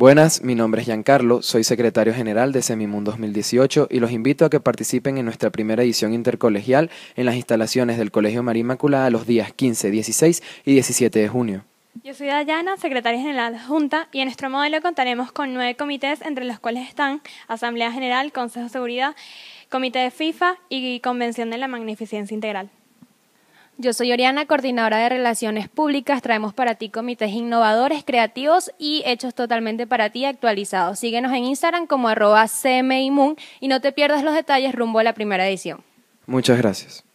Buenas, mi nombre es Giancarlo, soy secretario general de Semimun 2018 y los invito a que participen en nuestra primera edición intercolegial en las instalaciones del Colegio María Inmaculada los días 15, 16 y 17 de junio. Yo soy Dayana, secretaria general de Junta y en nuestro modelo contaremos con nueve comités, entre los cuales están Asamblea General, Consejo de Seguridad, Comité de FIFA y Convención de la Magnificencia Integral. Yo soy Oriana, coordinadora de Relaciones Públicas. Traemos para ti comités innovadores, creativos y hechos totalmente para ti actualizados. Síguenos en Instagram como arroba cmimun y no te pierdas los detalles rumbo a la primera edición. Muchas gracias.